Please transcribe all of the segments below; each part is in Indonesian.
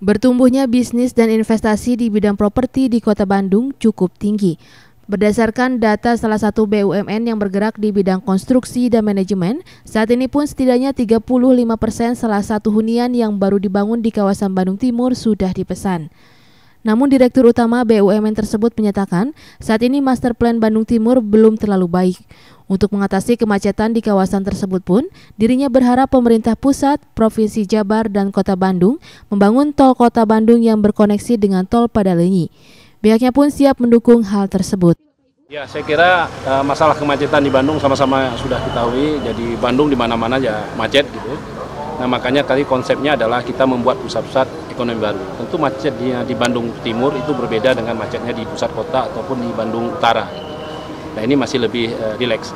Bertumbuhnya bisnis dan investasi di bidang properti di Kota Bandung cukup tinggi. Berdasarkan data salah satu BUMN yang bergerak di bidang konstruksi dan manajemen, saat ini pun setidaknya 35 persen salah satu hunian yang baru dibangun di kawasan Bandung Timur sudah dipesan. Namun Direktur Utama BUMN tersebut menyatakan, saat ini Master Plan Bandung Timur belum terlalu baik. Untuk mengatasi kemacetan di kawasan tersebut pun, dirinya berharap pemerintah pusat, Provinsi Jabar, dan Kota Bandung membangun tol Kota Bandung yang berkoneksi dengan tol Padalenyi. Pihaknya pun siap mendukung hal tersebut. Ya, saya kira uh, masalah kemacetan di Bandung sama-sama sudah diketahui. Jadi Bandung di mana-mana ya macet gitu. Nah, makanya tadi konsepnya adalah kita membuat pusat-pusat ekonomi baru. Tentu macet di Bandung Timur itu berbeda dengan macetnya di pusat kota ataupun di Bandung Utara. Nah ini masih lebih uh, rileks.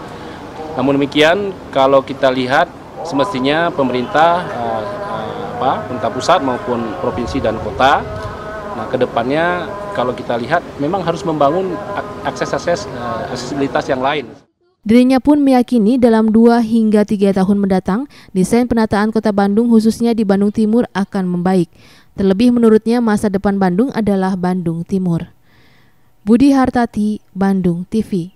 Namun demikian kalau kita lihat semestinya pemerintah uh, uh, apa pemerintah pusat maupun provinsi dan kota nah kedepannya kalau kita lihat memang harus membangun akses-akses uh, aksesibilitas yang lain. Dirinya pun meyakini dalam dua hingga tiga tahun mendatang, desain penataan kota Bandung khususnya di Bandung Timur akan membaik. Terlebih menurutnya masa depan Bandung adalah Bandung Timur. Budi Hartati, Bandung TV.